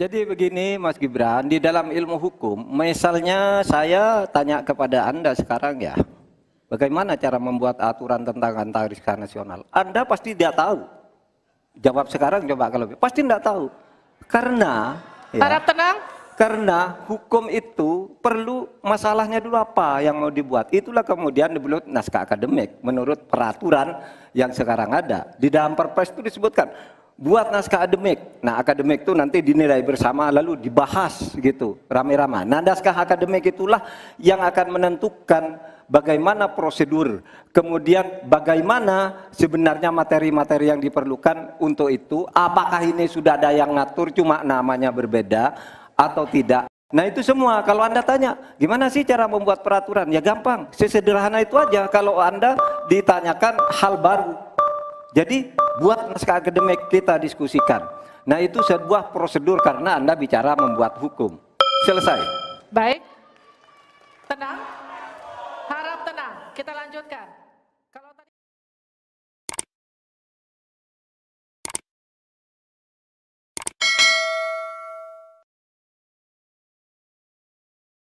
Jadi begini Mas Gibran, di dalam ilmu hukum, misalnya saya tanya kepada Anda sekarang ya, bagaimana cara membuat aturan tentang antariksa nasional? Anda pasti tidak tahu. Jawab sekarang coba kalau pasti tidak tahu. Karena ya, tenang. Karena hukum itu perlu masalahnya dulu apa yang mau dibuat. Itulah kemudian dibuat naskah akademik menurut peraturan yang sekarang ada. Di dalam perpres itu disebutkan buat naskah akademik. Nah, akademik itu nanti dinilai bersama lalu dibahas gitu, rame-rame. Nah, naskah akademik itulah yang akan menentukan bagaimana prosedur, kemudian bagaimana sebenarnya materi-materi yang diperlukan untuk itu, apakah ini sudah ada yang ngatur cuma namanya berbeda atau tidak. Nah itu semua, kalau Anda tanya, gimana sih cara membuat peraturan? Ya gampang, sesederhana itu aja kalau Anda ditanyakan hal baru jadi buat naskah akademik kita diskusikan. Nah itu sebuah prosedur karena Anda bicara membuat hukum. Selesai. Baik. Tenang. Harap tenang. Kita lanjutkan.